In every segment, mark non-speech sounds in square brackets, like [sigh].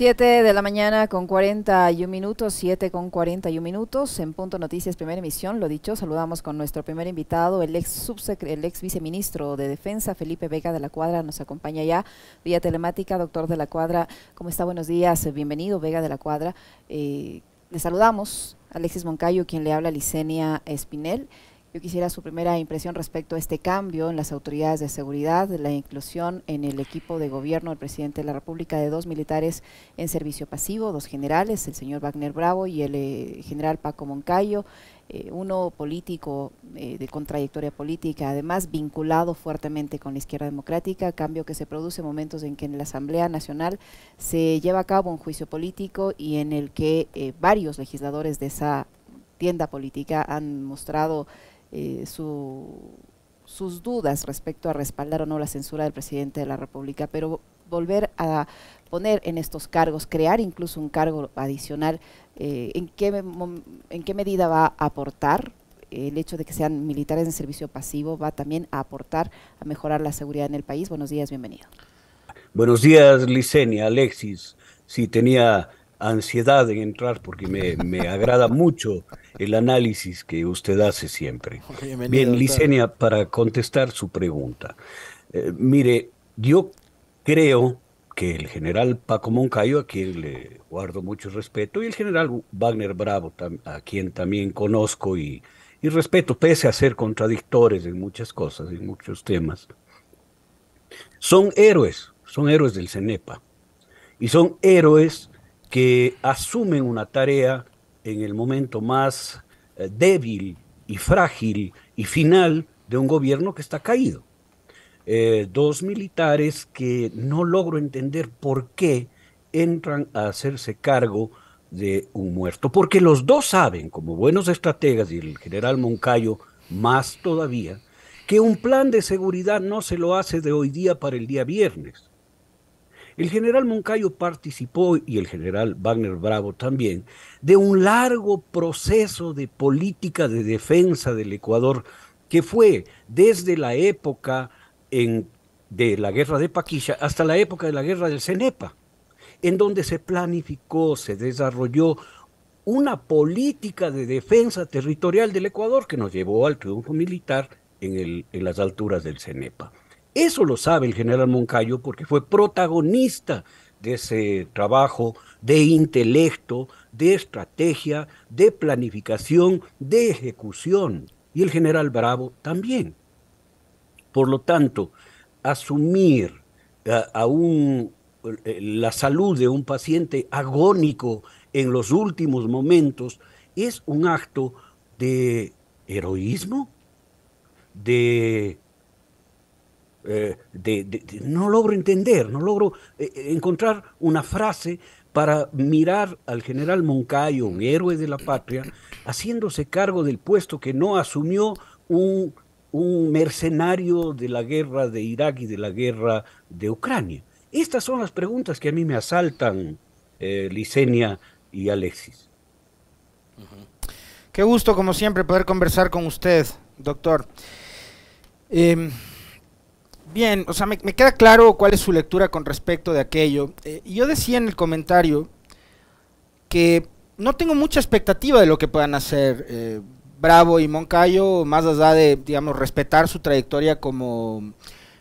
7 de la mañana con 41 minutos, 7 con 41 minutos, en Punto Noticias, primera emisión, lo dicho, saludamos con nuestro primer invitado, el ex, subsecre el ex viceministro de Defensa, Felipe Vega de la Cuadra, nos acompaña ya vía telemática, doctor de la Cuadra, ¿cómo está? Buenos días, bienvenido Vega de la Cuadra, eh, le saludamos, Alexis Moncayo, quien le habla, Licenia Espinel. Yo quisiera su primera impresión respecto a este cambio en las autoridades de seguridad, la inclusión en el equipo de gobierno del presidente de la República de dos militares en servicio pasivo, dos generales, el señor Wagner Bravo y el eh, general Paco Moncayo, eh, uno político eh, de con política, además vinculado fuertemente con la izquierda democrática, cambio que se produce en momentos en que en la Asamblea Nacional se lleva a cabo un juicio político y en el que varios legisladores de esa tienda política han mostrado eh, sus dudas respecto a respaldar o no la censura del presidente de la República, pero volver a poner en estos cargos, crear incluso un cargo adicional, eh, ¿en, qué, ¿en qué medida va a aportar el hecho de que sean militares en servicio pasivo va también a aportar a mejorar la seguridad en el país. Buenos días, bienvenido. Buenos días, Licenia, Alexis. Sí, tenía ansiedad en entrar porque me, me agrada mucho el análisis que usted hace siempre. Bien, Licenia, para contestar su pregunta. Eh, mire, yo creo que el general Paco Moncayo, a quien le guardo mucho respeto, y el general Wagner Bravo, a quien también conozco y, y respeto, pese a ser contradictores en muchas cosas, en muchos temas, son héroes, son héroes del CENEPA. Y son héroes que asumen una tarea en el momento más eh, débil y frágil y final de un gobierno que está caído. Eh, dos militares que no logro entender por qué entran a hacerse cargo de un muerto, porque los dos saben, como buenos estrategas y el general Moncayo más todavía, que un plan de seguridad no se lo hace de hoy día para el día viernes. El general Moncayo participó, y el general Wagner Bravo también, de un largo proceso de política de defensa del Ecuador que fue desde la época de la guerra de Paquilla hasta la época de la guerra del Cenepa, en donde se planificó, se desarrolló una política de defensa territorial del Ecuador que nos llevó al triunfo militar en, en las alturas del Cenepa. Eso lo sabe el general Moncayo porque fue protagonista de ese trabajo de intelecto, de estrategia, de planificación, de ejecución. Y el general Bravo también. Por lo tanto, asumir eh, a, eh, la salud de un paciente agónico en los últimos momentos es un acto de heroísmo, de eh, de, no logro entender, no logro eh, eh, encontrar una frase para mirar al general Moncayo, un héroe de la patria, haciéndose cargo del puesto que no asumió un, mercenario de la guerra de Irak y de la guerra de Ucrania. Estas son las preguntas que a mí me asaltan, eh, Licenia y Alexis. Qué gusto, como siempre, poder conversar con usted, doctor. Em, Bien, o sea, me, queda claro cuál es su lectura con respecto de aquello. Eh, yo decía en el comentario que no tengo mucha expectativa de lo que puedan hacer eh, Bravo y Moncayo, más allá de, digamos, respetar su trayectoria como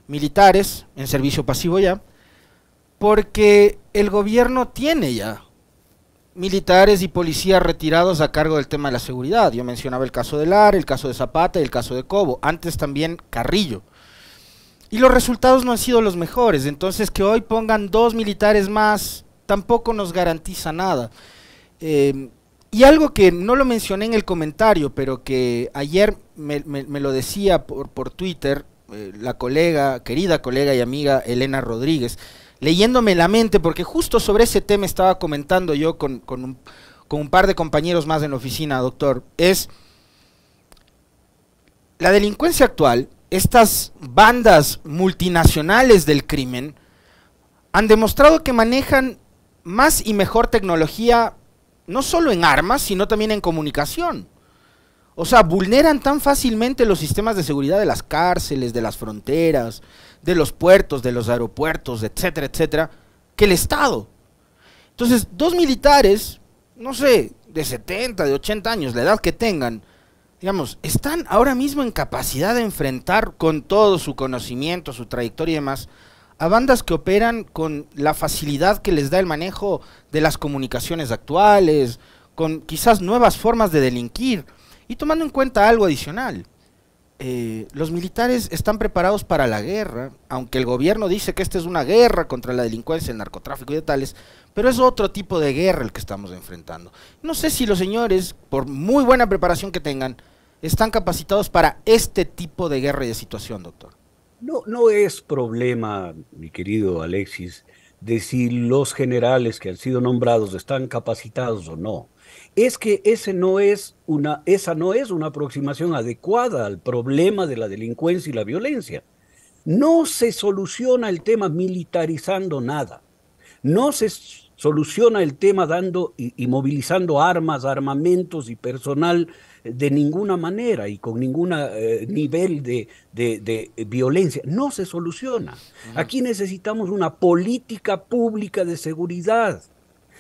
militares en servicio pasivo ya, porque el gobierno tiene ya militares y policías retirados a cargo del tema de la seguridad. Yo mencionaba el caso de Lar, el caso de Zapata y el caso de Cobo, antes también Carrillo. Y los resultados no han sido los mejores. Entonces que hoy pongan dos militares más tampoco nos garantiza nada. Eh, y algo que no lo mencioné en el comentario, pero que ayer me, lo decía por, por Twitter eh, la colega, querida colega y amiga Elena Rodríguez, leyéndome la mente, porque justo sobre ese tema estaba comentando yo con, un, con un par de compañeros más en la oficina, doctor, es la delincuencia actual estas bandas multinacionales del crimen han demostrado que manejan más y mejor tecnología, no solo en armas, sino también en comunicación. O sea, vulneran tan fácilmente los sistemas de seguridad de las cárceles, de las fronteras, de los puertos, de los aeropuertos, etcétera, etcétera, que el Estado. Entonces, dos militares, no sé, de 70, de 80 años, la edad que tengan, digamos, están ahora mismo en capacidad de enfrentar con todo su conocimiento, su trayectoria y demás, a bandas que operan con la facilidad que les da el manejo de las comunicaciones actuales, con quizás nuevas formas de delinquir, y tomando en cuenta algo adicional, eh, los militares están preparados para la guerra, aunque el gobierno dice que esta es una guerra contra la delincuencia, el narcotráfico y de tales, pero es otro tipo de guerra el que estamos enfrentando. No sé si los señores, por muy buena preparación que tengan, están capacitados para este tipo de guerra y de situación, doctor. No, no es problema, mi querido Alexis, de si los generales que han sido nombrados están capacitados o no es que ese no es una, esa no es una aproximación adecuada al problema de la delincuencia y la violencia. No se soluciona el tema militarizando nada. No se soluciona el tema dando y, movilizando armas, armamentos y personal eh, de ninguna manera y con ningún eh, nivel de, violencia. No se soluciona. Aquí necesitamos una política pública de seguridad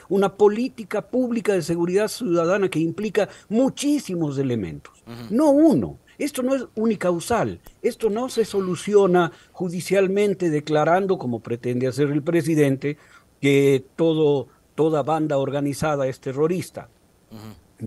una política pública de seguridad ciudadana que implica muchísimos elementos, no uno. Esto no es unicausal, esto no se soluciona judicialmente declarando, como pretende hacer el presidente, que todo, toda banda organizada es terrorista.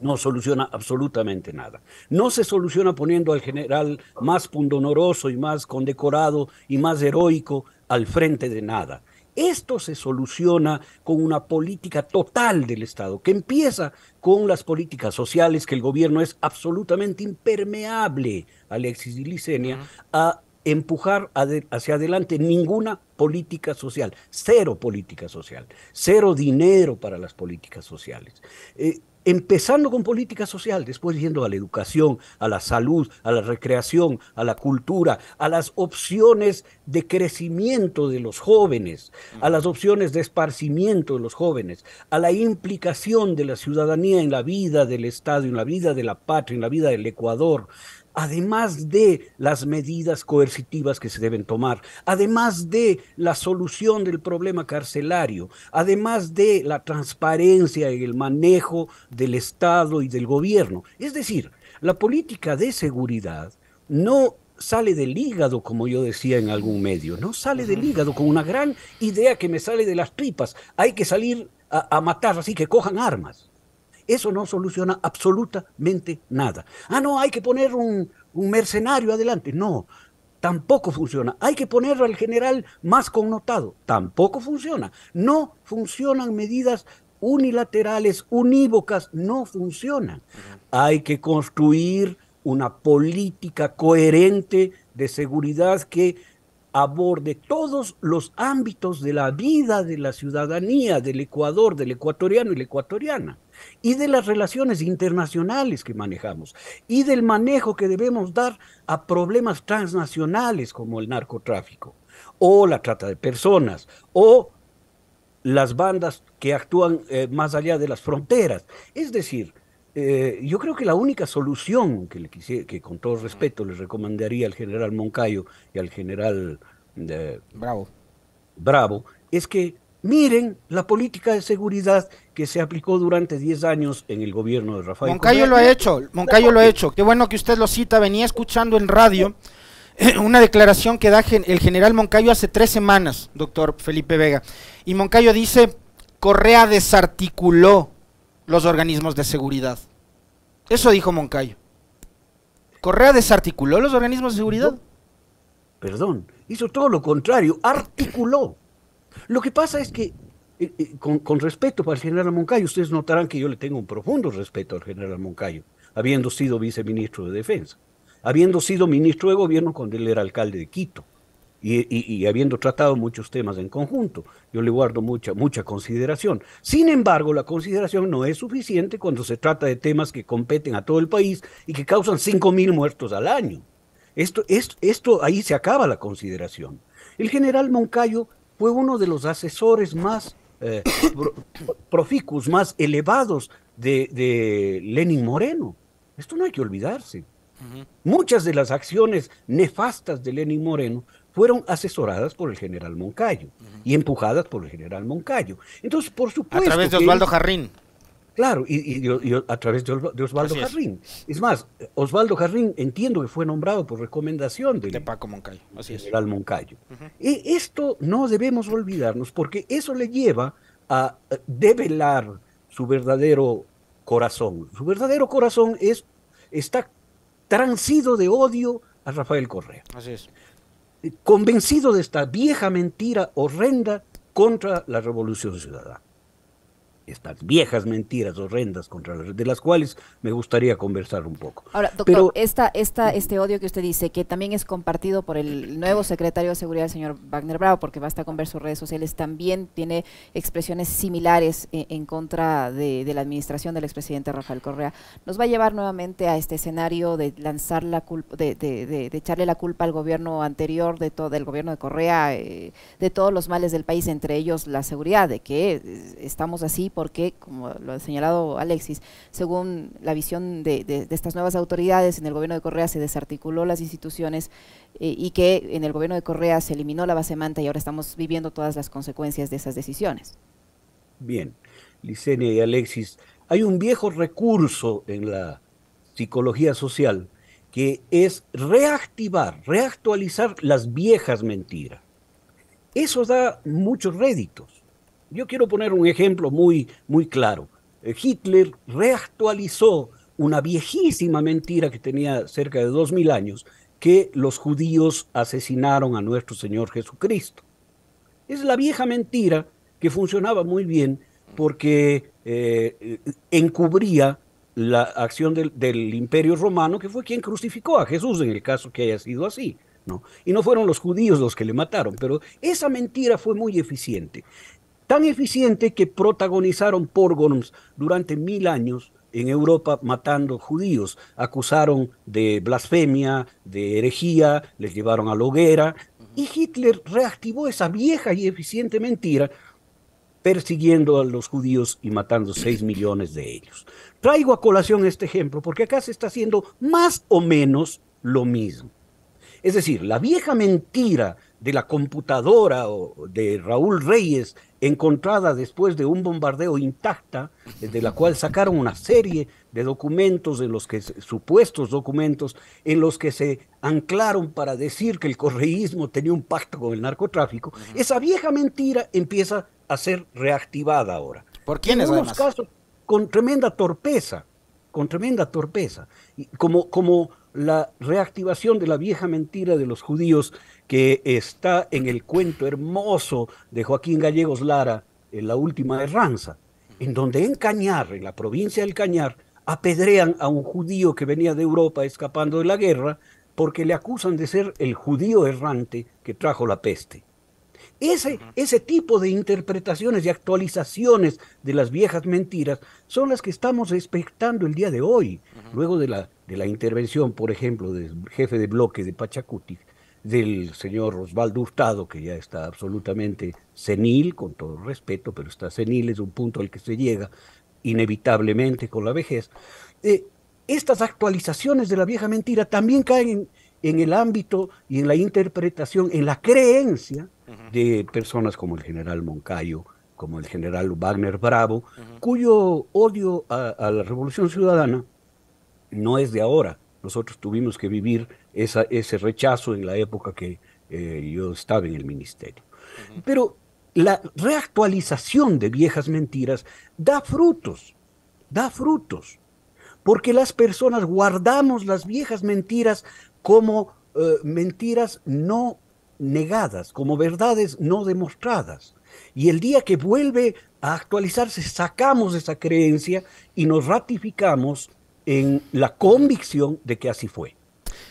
no soluciona absolutamente nada. No se soluciona poniendo al general más pundonoroso y más condecorado y más heroico al frente de nada. Esto se soluciona con una política total del Estado, que empieza con las políticas sociales, que el gobierno es absolutamente impermeable, Alexis y Licenia, a empujar hacia adelante ninguna política social, cero política social, cero dinero para las políticas sociales. Eh, empezando con política social, después yendo a la educación, a la salud, a la recreación, a la cultura, a las opciones de crecimiento de los jóvenes, a las opciones de esparcimiento de los jóvenes, a la implicación de la ciudadanía en la vida del Estado, en la vida de la patria, en la vida del Ecuador, además de las medidas coercitivas que se deben tomar, además de la solución del problema carcelario, además de la transparencia en el manejo del Estado y del gobierno. Es decir, la política de seguridad no sale del hígado, como yo decía en algún medio, no sale del hígado con una gran idea que me sale de las tripas. Hay que salir a, a matar, así que cojan armas. Eso no soluciona absolutamente nada. Ah, no, hay que poner un, mercenario adelante. No, tampoco funciona. Hay que poner al general más connotado. Tampoco funciona. No funcionan medidas unilaterales, unívocas, no funcionan. Hay que construir una política coherente de seguridad que aborde todos los ámbitos de la vida de la ciudadanía del Ecuador, del ecuatoriano y la ecuatoriana y de las relaciones internacionales que manejamos y del manejo que debemos dar a problemas transnacionales como el narcotráfico o la trata de personas o las bandas que actúan eh, más allá de las fronteras. Es decir, eh, yo creo que la única solución que, que con todo respeto le recomendaría al general Moncayo y al general eh, Bravo. Bravo es que Miren la política de seguridad que se aplicó durante 10 años en el gobierno de Rafael. Moncayo lo ha hecho, Moncayo lo ha hecho. Qué bueno que usted lo cita. Venía escuchando en radio eh, una declaración que da el general Moncayo hace tres semanas, doctor Felipe Vega. Y Moncayo dice, Correa desarticuló los organismos de seguridad. Eso dijo Moncayo. ¿Correa desarticuló los organismos de seguridad? perdón, hizo todo lo contrario, articuló. Lo que pasa es que, eh, eh, con, respeto para el general Moncayo, ustedes notarán que yo le tengo un profundo respeto al general Moncayo, habiendo sido viceministro de Defensa, habiendo sido ministro de Gobierno cuando él era alcalde de Quito. Y, habiendo tratado muchos temas en conjunto. Yo le guardo mucha, mucha consideración. Sin embargo, la consideración no es suficiente cuando se trata de temas que competen a todo el país y que causan 5.000 muertos al año. esto ahí se acaba la consideración. El general Moncayo fue uno de los asesores más eh, [coughs] proficus, más elevados de, Lenin Moreno. Esto no hay que olvidarse. Muchas de las acciones nefastas de Lenin Moreno fueron asesoradas por el general Moncayo y empujadas por el general Moncayo. Entonces, por supuesto. A través de Osvaldo Jarrín. Claro, y, a través de, Osvaldo Jarrín. Es. más, Osvaldo Jarrín entiendo que fue nombrado por recomendación del, de Paco Moncayo, así Moncayo. Y e, esto no debemos olvidarnos porque eso le lleva a develar su verdadero corazón. Su verdadero corazón es, está transido de odio a Rafael Correa. Así es. Convencido de esta vieja mentira horrenda contra la revolución ciudadana estas viejas mentiras horrendas contra de las cuales me gustaría conversar un poco. Ahora, doctor, Pero, esta, esta, este odio que usted dice, que también es compartido por el nuevo secretario de Seguridad, el señor Wagner Bravo, porque basta con ver sus redes sociales, también tiene expresiones similares eh, en, contra de, la administración del expresidente Rafael Correa. ¿Nos va a llevar nuevamente a este escenario de lanzar la de, echarle la culpa al gobierno anterior, de todo el gobierno de Correa, eh, de todos los males del país, entre ellos la seguridad, de que eh, estamos así porque, como lo ha señalado Alexis, según la visión de, estas nuevas autoridades, en el gobierno de Correa se desarticuló las instituciones eh, y que en el gobierno de Correa se eliminó la base manta y ahora estamos viviendo todas las consecuencias de esas decisiones. Bien, Licenia y Alexis, hay un viejo recurso en la psicología social que es reactivar, reactualizar las viejas mentiras. Eso da muchos réditos. Yo quiero poner un ejemplo muy, muy claro. Eh, Hitler reactualizó una viejísima mentira que tenía cerca de 2.000 años, que los judíos asesinaron a nuestro Señor Jesucristo. Es la vieja mentira que funcionaba muy bien porque eh, encubría la acción del, imperio romano, que fue quien crucificó a Jesús, en el caso que haya sido así. ¿no? Y no fueron los judíos los que le mataron, pero esa mentira fue muy eficiente tan eficiente que protagonizaron pogroms durante mil años en Europa matando judíos. Acusaron de blasfemia, de herejía, les llevaron a la hoguera. Y Hitler reactivó esa vieja y eficiente mentira persiguiendo a los judíos y matando 6 millones de ellos. Traigo a colación este ejemplo porque acá se está haciendo más o menos lo mismo. Es decir, la vieja mentira de la computadora de Raúl Reyes, encontrada después de un bombardeo intacta, eh, de la cual sacaron una serie de documentos, en los que, supuestos documentos, en los que se anclaron para decir que el correísmo tenía un pacto con el narcotráfico, esa vieja mentira empieza a ser reactivada ahora. ¿Por quiénes? En algunos casos, con tremenda torpeza, con tremenda torpeza. como, como la reactivación de la vieja mentira de los judíos que está en el cuento hermoso de Joaquín Gallegos Lara, en La Última Herranza, en donde en Cañar, en la provincia del Cañar, apedrean a un judío que venía de Europa escapando de la guerra porque le acusan de ser el judío errante que trajo la peste. Ese, ese tipo de interpretaciones y actualizaciones de las viejas mentiras son las que estamos expectando el día de hoy, luego de la, de la intervención, por ejemplo, del jefe de bloque de Pachacuti, del señor Osvaldo Hurtado, que ya está absolutamente senil, con todo respeto, pero está senil, es un punto al que se llega inevitablemente con la vejez. Eh, estas actualizaciones de la vieja mentira también caen en el ámbito y en la interpretación, en la creencia de personas como el general Moncayo, como el general Wagner Bravo, cuyo odio a, la Revolución Ciudadana no es de ahora. Nosotros tuvimos que vivir ese rechazo en la época que eh, yo estaba en el ministerio. Pero la reactualización de viejas mentiras da frutos, da frutos, porque las personas guardamos las viejas mentiras como eh, mentiras no negadas, como verdades no demostradas. Y el día que vuelve a actualizarse, sacamos esa creencia y nos ratificamos en la convicción de que así fue.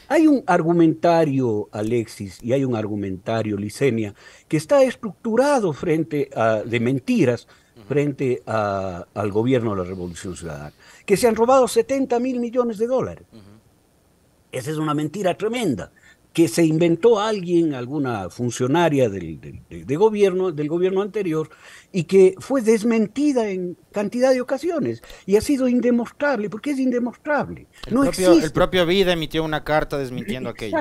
Hay un argumentario, Alexis, y hay un argumentario, Licenia, que está estructurado frente a, de mentiras frente al gobierno de la Revolución Ciudadana, que se han robado 70 mil millones de dólares. Esa es una mentira tremenda que se inventó alguien, alguna funcionaria del, de gobierno, del gobierno anterior, y que fue desmentida en cantidad de ocasiones. Y ha sido indemostrable, porque es indemostrable. El, no propio, existe. Vida emitió una carta desmintiendo aquello.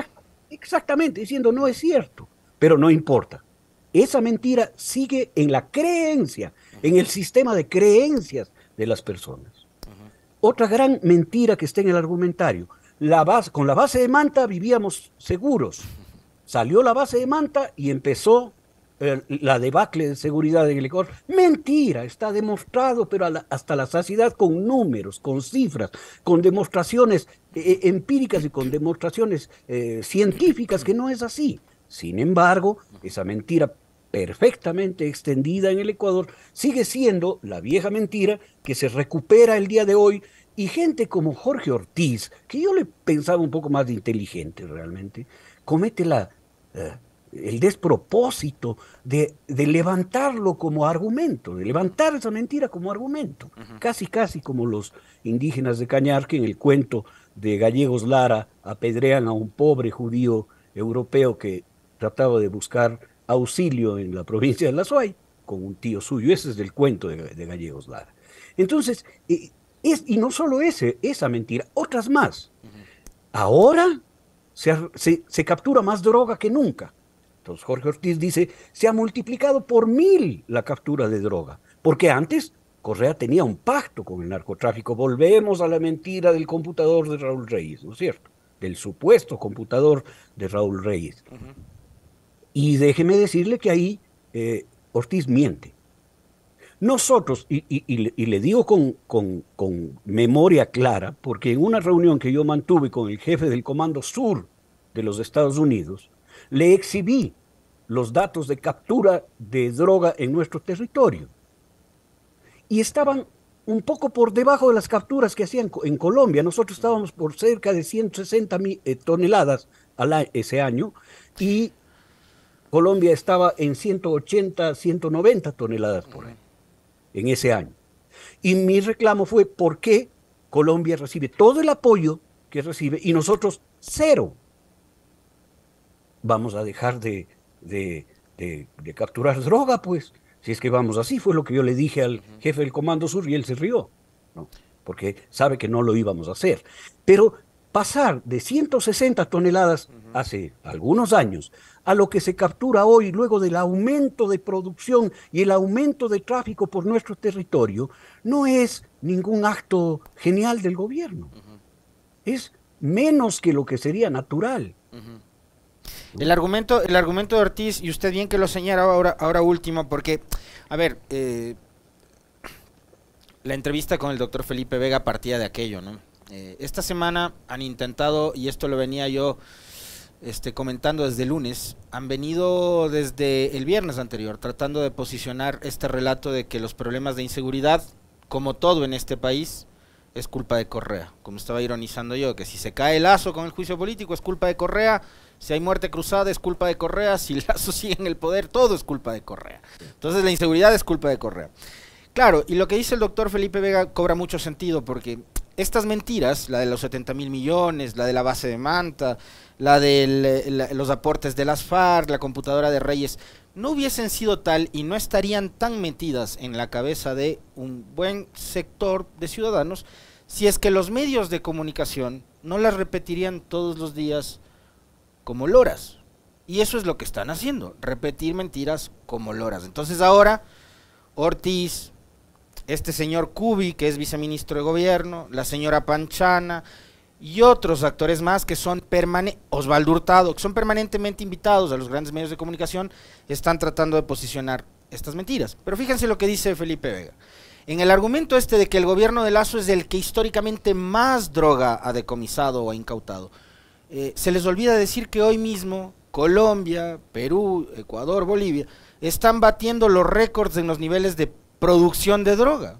Exactamente, diciendo no es cierto, pero no importa. Esa mentira sigue en la creencia, en el sistema de creencias de las personas. Otra gran mentira que está en el argumentario, con la base de Manta vivíamos seguros. Salió la base de Manta y empezó eh, la debacle de seguridad en el Ecuador. Mentira, está demostrado, pero hasta la saciedad con números, con cifras, con demostraciones eh, eh, empíricas y con demostraciones científicas que no es así. Sin embargo, esa mentira perfectamente extendida en el Ecuador sigue siendo la vieja mentira que se recupera el día de hoy y gente como Jorge Ortiz, que yo le pensaba un poco más de inteligente realmente, comete la, eh, el despropósito de, levantarlo como argumento, de levantar esa mentira como argumento, casi casi como los indígenas de Cañar que en el cuento de Gallegos Lara apedrean a un pobre judío europeo que trataba de buscar auxilio en la provincia de La Suay con un tío suyo, ese es el cuento de, Gallegos Lara. Entonces, eh, y no solo ese, esa mentira, otras más. Ahora se, captura más droga que nunca. Entonces Jorge Ortiz dice, se ha multiplicado por mil la captura de droga, porque antes Correa tenía un pacto con el narcotráfico. Volvemos a la mentira del computador de Raúl Reyes, ¿no es cierto? Del supuesto computador de Raúl Reyes. Y déjeme decirle que ahí eh, Ortiz miente. Nosotros, y, le digo con, memoria clara, porque en una reunión que yo mantuve con el jefe del Comando Sur de los Estados Unidos, le exhibí los datos de captura de droga en nuestro territorio. Y estaban un poco por debajo de las capturas que hacían en Colombia. Nosotros estábamos por cerca de 160 eh, toneladas ese año y Colombia estaba en 180, 190 toneladas por año en ese año. Y mi reclamo fue por qué Colombia recibe todo el apoyo que recibe y nosotros cero. Vamos a dejar de, capturar droga, pues, si es que vamos así, fue lo que yo le dije al jefe del Comando Sur y él se rió, ¿no? porque sabe que no lo íbamos a hacer. Pero pasar de 160 toneladas hace algunos años a lo que se captura hoy luego del aumento de producción y el aumento de tráfico por nuestro territorio, no es ningún acto genial del gobierno. Es menos que lo que sería natural. El argumento, el argumento de Ortiz, y usted bien que lo señala ahora, ahora último, porque, a ver, eh, la entrevista con el doctor Felipe Vega partía de aquello, ¿no? Eh, esta semana han intentado, y esto lo venía yo este, comentando desde lunes, han venido desde el viernes anterior tratando de posicionar este relato de que los problemas de inseguridad, como todo en este país, es culpa de Correa. Como estaba ironizando yo, que si se cae el lazo con el juicio político es culpa de Correa, si hay muerte cruzada es culpa de Correa, si el lazo [laughs] sigue en el poder, todo es culpa de Correa. Entonces la inseguridad es culpa de Correa. Claro, y lo que dice el doctor Felipe Vega cobra mucho sentido porque estas mentiras, la de los 70 mil millones, la de la base de Manta, la de eh, los aportes de las FARC, la computadora de Reyes, no hubiesen sido tal y no estarían tan metidas en la cabeza de un buen sector de ciudadanos si es que los medios de comunicación no las repetirían todos los días como loras. Y eso es lo que están haciendo, repetir mentiras como loras. Entonces ahora Ortiz, este señor Cubi, que es viceministro de gobierno, la señora Panchana y otros actores más que son permanentes, Osvaldo que son permanentemente invitados a los grandes medios de comunicación, están tratando de posicionar estas mentiras. Pero fíjense lo que dice Felipe Vega. En el argumento este de que el gobierno de Lazo es el que históricamente más droga ha decomisado o ha incautado, eh, se les olvida decir que hoy mismo Colombia, Perú, Ecuador, Bolivia, están batiendo los récords en los niveles de producción de droga.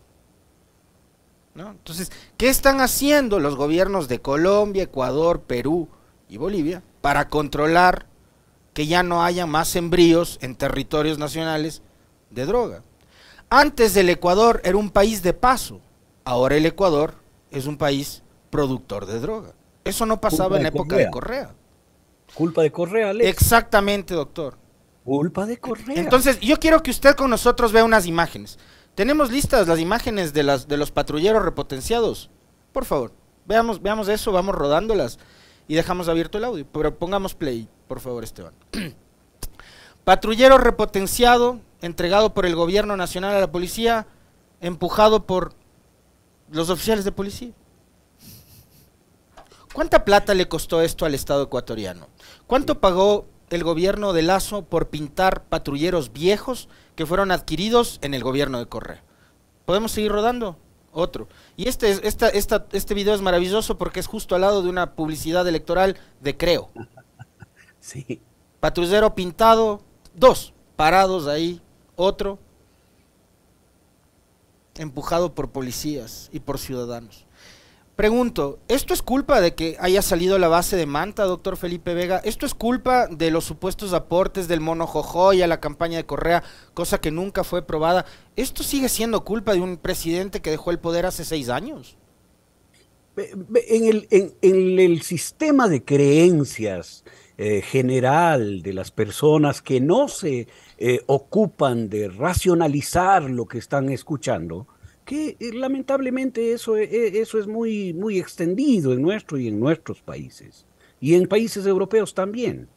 ¿no? Entonces, ¿qué están haciendo los gobiernos de Colombia, Ecuador, Perú y Bolivia para controlar que ya no haya más embrios en territorios nacionales de droga? Antes el Ecuador era un país de paso, ahora el Ecuador es un país productor de droga. Eso no pasaba en la época de Correa. Culpa de Correa, Exactamente, doctor culpa de Correa. Entonces, yo quiero que usted con nosotros vea unas imágenes. Tenemos listas las imágenes de, las, de los patrulleros repotenciados. Por favor, veamos, veamos eso, vamos rodándolas y dejamos abierto el audio. Pero pongamos play, por favor, Esteban. [clears throat] Patrullero repotenciado, entregado por el gobierno nacional a la policía, empujado por los oficiales de policía. ¿Cuánta plata le costó esto al Estado ecuatoriano? ¿Cuánto pagó el gobierno de Lazo por pintar patrulleros viejos que fueron adquiridos en el gobierno de Correa. ¿Podemos seguir rodando? Otro. Y este, esta, este video es maravilloso porque es justo al lado de una publicidad electoral de Creo. [laughs] Sí. Patrullero pintado, dos parados ahí, otro empujado por policías y por ciudadanos. Pregunto, ¿esto es culpa de que haya salido la base de Manta, doctor Felipe Vega? ¿Esto es culpa de los supuestos aportes del mono Jojoy a la campaña de Correa, cosa que nunca fue probada? ¿Esto sigue siendo culpa de un presidente que dejó el poder hace seis años? En el, sistema de creencias eh, general de las personas que no se eh, ocupan de racionalizar lo que están escuchando, que eh, lamentablemente eso, e, e, eso es muy, muy extendido en nuestro y en nuestros países, y en países europeos también.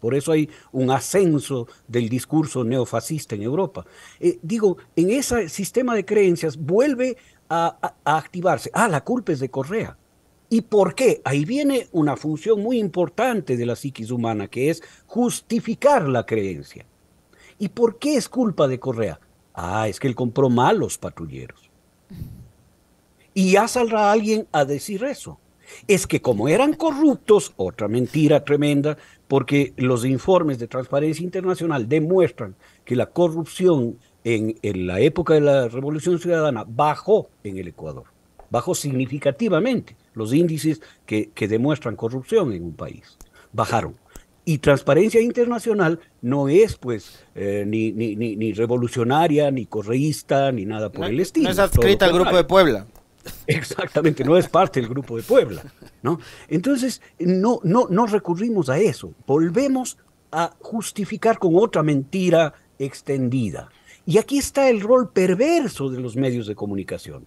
Por eso hay un ascenso del discurso neofascista en Europa. Eh, digo, en ese sistema de creencias vuelve a, a, activarse. Ah, la culpa es de Correa. ¿Y por qué? Ahí viene una función muy importante de la psiquis humana, que es justificar la creencia. ¿Y por qué es culpa de Correa? Ah, es que él compró malos patrulleros. Y ya saldrá alguien a decir eso. Es que como eran corruptos, otra mentira tremenda, porque los informes de Transparencia Internacional demuestran que la corrupción en, la época de la Revolución Ciudadana bajó en el Ecuador, bajó significativamente los índices que demuestran corrupción en un país, bajaron. Y transparencia internacional no es, pues, eh, ni, ni, revolucionaria, ni correísta, ni nada por el estilo. No es adscrita al Grupo de Puebla. [laughs] Exactamente, no es parte del Grupo de Puebla. ¿no? Entonces, no, no, no recurrimos a eso. Volvemos a justificar con otra mentira extendida. Y aquí está el rol perverso de los medios de comunicación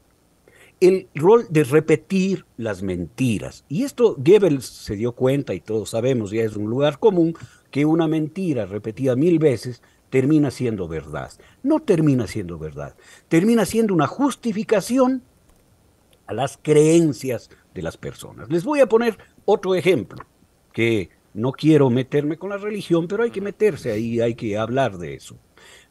el rol de repetir las mentiras. Y esto Goebbels se dio cuenta y todos sabemos, ya es un lugar común, que una mentira repetida mil veces termina siendo verdad. No termina siendo verdad, termina siendo una justificación a las creencias de las personas. Les voy a poner otro ejemplo, que no quiero meterme con la religión, pero hay que meterse ahí, hay que hablar de eso.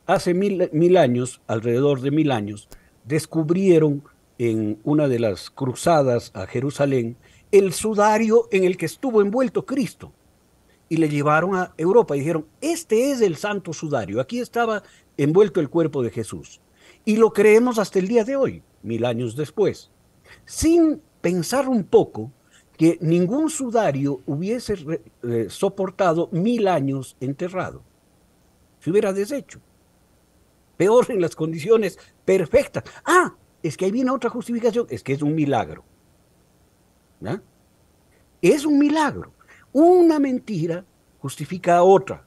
Hace mil, mil años, alrededor de mil años, descubrieron en una de las cruzadas a Jerusalén el sudario en el que estuvo envuelto Cristo. Y le llevaron a Europa y dijeron, este es el santo sudario, aquí estaba envuelto el cuerpo de Jesús. Y lo creemos hasta el día de hoy, mil años después, sin pensar un poco que ningún sudario hubiese eh, soportado mil años enterrado. Se hubiera deshecho. Peor en las condiciones perfectas. Ah, es que ahí viene otra justificación, es que es un milagro. Es un milagro. Una mentira justifica a otra.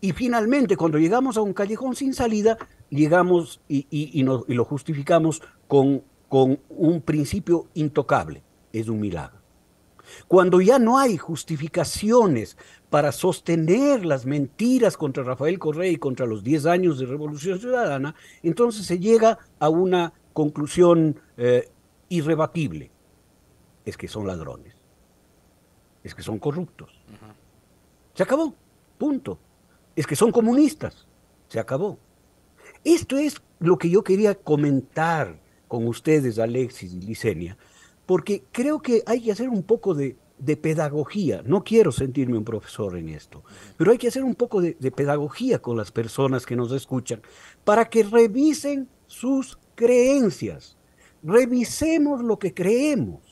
Y finalmente, cuando llegamos a un callejón sin salida, llegamos y, lo justificamos con, con un principio intocable. Es un milagro. Cuando ya no hay justificaciones para sostener las mentiras contra Rafael Correa y contra los 10 años de Revolución Ciudadana, entonces se llega a una conclusión eh, irrebatible es que son ladrones, es que son corruptos. Se acabó, punto. Es que son comunistas, se acabó. Esto es lo que yo quería comentar con ustedes, Alexis y Licenia, porque creo que hay que hacer un poco de, pedagogía. No quiero sentirme un profesor en esto, pero hay que hacer un poco de pedagogía con las personas que nos escuchan para que revisen sus creencias. Revisemos lo que creemos.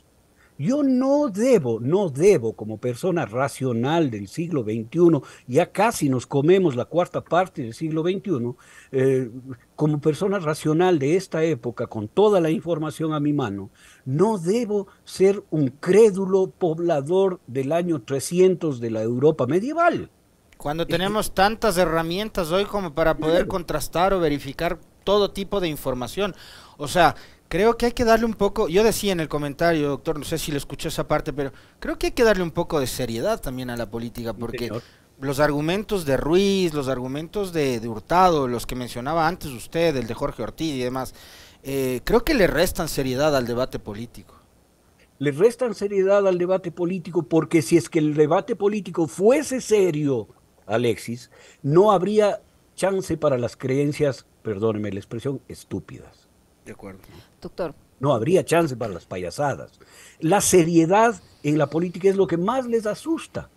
Yo no debo, no debo como persona racional del siglo XXI, ya casi nos comemos la cuarta parte del siglo XXI, eh, como persona racional de esta época, con toda la información a mi mano, no debo ser un crédulo poblador del año 300 de la Europa medieval. Cuando eh, tenemos eh, tantas herramientas hoy como para poder contrastar o verificar todo tipo de información. O sea, creo que hay que darle un poco, yo decía en el comentario, doctor, no sé si lo escuché esa parte, pero creo que hay que darle un poco de seriedad también a la política, porque los argumentos de Ruiz, los argumentos de, Hurtado, los que mencionaba antes usted, el de Jorge Ortiz y demás, eh, creo que le restan seriedad al debate político. Le restan seriedad al debate político porque si es que el debate político fuese serio, Alexis, no habría chance para las creencias, perdóneme la expresión, estúpidas. De acuerdo. Doctor. No habría chance para las payasadas. La seriedad en la política es lo que más les asusta.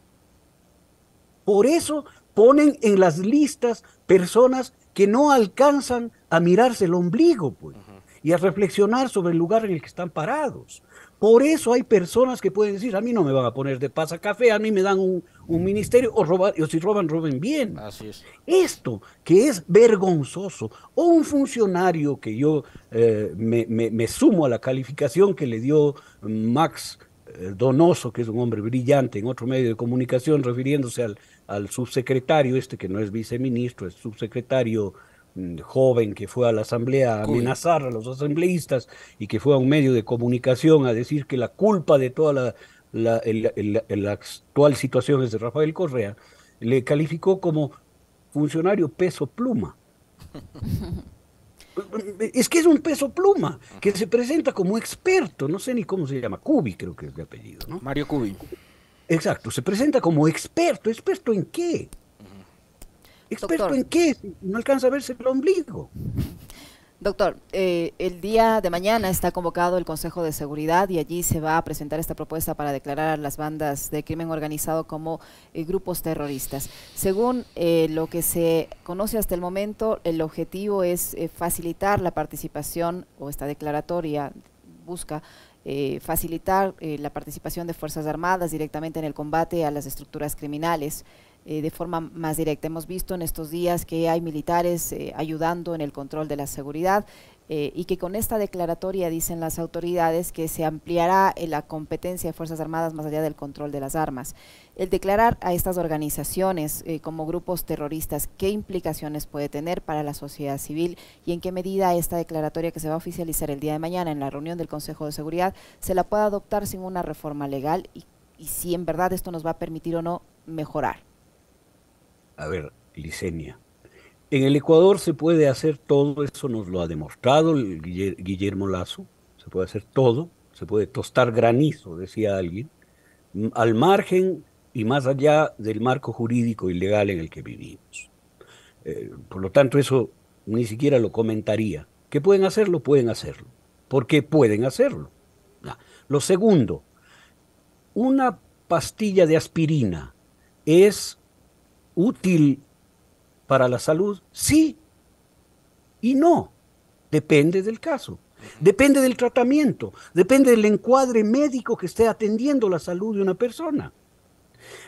Por eso ponen en las listas personas que no alcanzan a mirarse el ombligo pues, y a reflexionar sobre el lugar en el que están parados. Por eso hay personas que pueden decir, a mí no me van a poner de café a mí me dan un, ministerio, o, robar, o si roban, roben bien. Así es. Esto que es vergonzoso, o un funcionario que yo eh, me, sumo a la calificación que le dio Max eh, Donoso, que es un hombre brillante en otro medio de comunicación, refiriéndose al, al subsecretario, este que no es viceministro, es subsecretario Mm, joven que fue a la asamblea a amenazar a los asambleístas y que fue a un medio de comunicación a decir que la culpa de toda la, actual situación es de Rafael Correa, le calificó como funcionario peso pluma. [laughs] Es que es un peso pluma, que se presenta como experto, no sé ni cómo se llama, Cubi creo que es de apellido, ¿no? Mario Cubi. Exacto, se presenta como experto, ¿experto en qué? ¿Experto en qué? No alcanza a verse el ombligo. Doctor, eh, el día de mañana está convocado el Consejo de Seguridad y allí se va a presentar esta propuesta para declarar las bandas de crimen organizado como eh, grupos terroristas. Según eh, lo que se conoce hasta el momento, el objetivo es facilitar la participación o esta declaratoria busca facilitar la participación de Fuerzas Armadas directamente en el combate a las estructuras criminales, eh, de forma más directa. Hemos visto en estos días que hay militares eh, ayudando en el control de la seguridad eh, y que con esta declaratoria dicen las autoridades que se ampliará la competencia de Fuerzas Armadas más allá del control de las armas. El declarar a estas organizaciones como grupos terroristas, ¿qué implicaciones puede tener para la sociedad civil y en qué medida esta declaratoria que se va a oficializar el día de mañana en la reunión del Consejo de Seguridad se la pueda adoptar sin una reforma legal y si en verdad esto nos va a permitir o no mejorar? A ver, Licenia. En el Ecuador se puede hacer todo, eso nos lo ha demostrado Guillermo Lazo, se puede hacer todo, se puede tostar granizo, decía alguien, al margen y más allá del marco jurídico y legal en el que vivimos. Eh, por lo tanto, eso ni siquiera lo comentaría. ¿Que pueden hacerlo? Pueden hacerlo. Porque pueden hacerlo. Lo segundo, una pastilla de aspirina es útil para la salud? Sí y no. Depende del caso. Depende del tratamiento. Depende del encuadre médico que esté atendiendo la salud de una persona.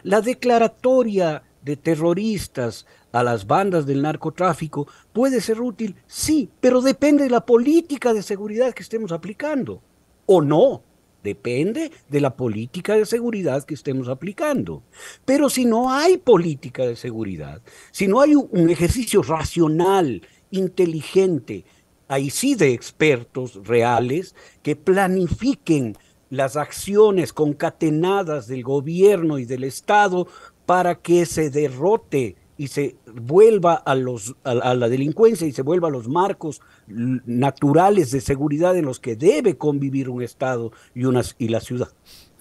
La declaratoria de terroristas a las bandas del narcotráfico puede ser útil, sí, pero depende de la política de seguridad que estemos aplicando. O no. Depende de la política de seguridad que estemos aplicando. Pero si no hay política de seguridad, si no hay un ejercicio racional, inteligente, ahí sí de expertos reales que planifiquen las acciones concatenadas del gobierno y del Estado para que se derrote y se vuelva a, los, a, la delincuencia y se vuelva a los marcos naturales de seguridad en los que debe convivir un Estado y, y la ciudad,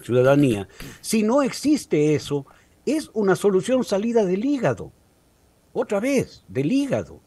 ciudadanía. Si no existe eso, es una solución salida del hígado. Otra vez, del hígado.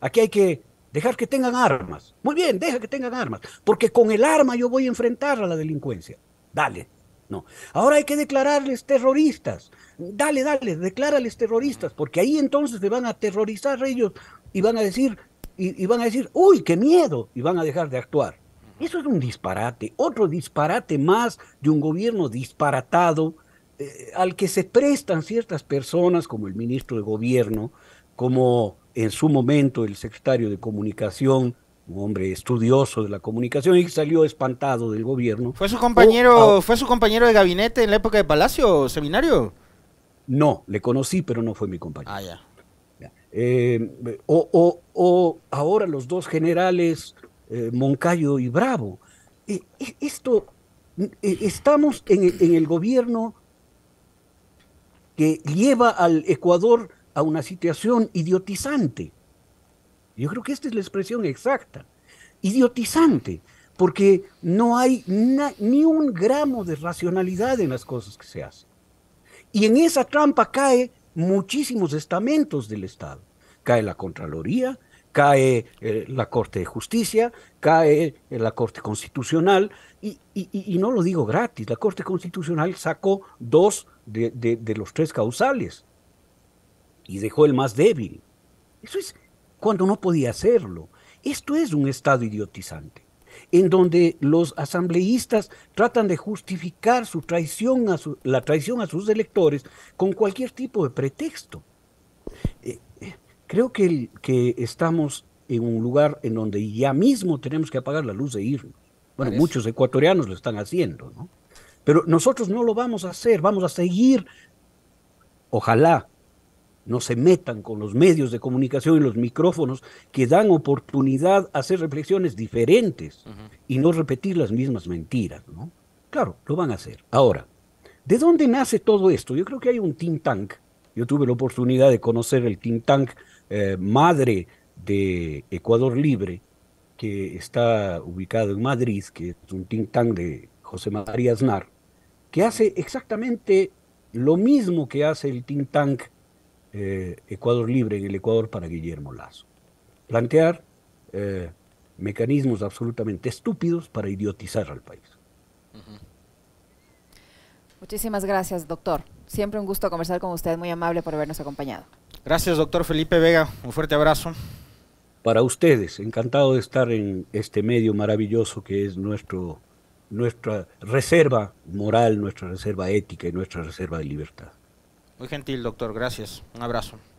Aquí hay que dejar que tengan armas. Muy bien, deja que tengan armas, porque con el arma yo voy a enfrentar a la delincuencia. Dale. No. Ahora hay que declararles terroristas dale, dale, declárales terroristas, porque ahí entonces se van a aterrorizar ellos y van a decir, y, van a decir, uy, qué miedo, y van a dejar de actuar. Eso es un disparate, otro disparate más de un gobierno disparatado eh, al que se prestan ciertas personas como el ministro de gobierno, como en su momento el secretario de comunicación, un hombre estudioso de la comunicación y salió espantado del gobierno. ¿Fue su compañero, fue su compañero de gabinete en la época de Palacio, seminario? No, le conocí, pero no fue mi compañero. Ah, ya. Eh, o, ahora los dos generales eh, Moncayo y Bravo. Eh, esto, estamos en, el gobierno que lleva al Ecuador a una situación idiotizante. Yo creo que esta es la expresión exacta. Idiotizante, porque no hay ni un gramo de racionalidad en las cosas que se hacen. Y en esa trampa cae muchísimos estamentos del Estado. Cae la Contraloría, cae eh, la Corte de Justicia, cae eh, la Corte Constitucional, y, no lo digo gratis, la Corte Constitucional sacó dos de los tres causales y dejó el más débil. Eso es cuando no podía hacerlo. Esto es un Estado idiotizante en donde los asambleístas tratan de justificar su traición a la traición a sus electores con cualquier tipo de pretexto. Eh, creo que, que estamos en un lugar en donde ya mismo tenemos que apagar la luz de irnos. Bueno, muchos ecuatorianos lo están haciendo, ¿no? Pero nosotros no lo vamos a hacer, vamos a seguir, ojalá, no se metan con los medios de comunicación y los micrófonos que dan oportunidad a hacer reflexiones diferentes y no repetir las mismas mentiras, Claro, lo van a hacer. Ahora, ¿de dónde nace todo esto? Yo creo que hay un think tank. Yo tuve la oportunidad de conocer el think tank eh, madre de Ecuador Libre, que está ubicado en Madrid, que es un think tank de José María Aznar, que hace exactamente lo mismo que hace el think tank eh, Ecuador libre en el Ecuador para Guillermo Lazo. Plantear eh, mecanismos absolutamente estúpidos para idiotizar al país. Muchísimas gracias, doctor. Siempre un gusto conversar con usted, muy amable por habernos acompañado. Gracias, doctor Felipe Vega. Un fuerte abrazo. Para ustedes, encantado de estar en este medio maravilloso que es nuestro, nuestra reserva moral, nuestra reserva ética y nuestra reserva de libertad. Muy gentil, doctor. Gracias. Un abrazo.